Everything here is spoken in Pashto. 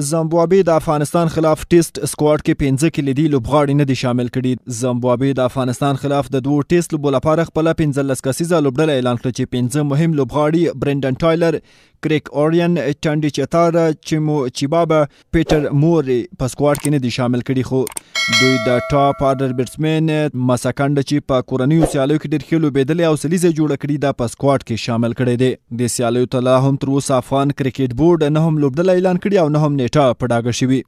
زمبابوې د افغانستان خلاف ټیسټ اسکواډ کې 15 کلیدي لوبغاړي نه دي شامل کړي زمبابوې د افغانستان خلاف د دوو ټیسټ لوبو لپاره خپل 15 کسیزه لوبډله اعلان کړه چې 15 مهم لوبغاړي برندن ټایلر کریک اورین ټانډي چتار چمو چیبابا پیټر موري په سکواډ کې نه دي شامل کړي خو دوی د ټاپ آرډر بیټسمن مسکند چې په کورنیو سیالیو کې ډېر خلو بدلې او سلیزه جوړ کړي دا په سکواډ کې شامل کړي دي د سیالیو ته لا هم تر اوسه افغان کرکټ بورډ نه هم لوبډل اعلان کړي او نه هم نیټه پډاګه شوی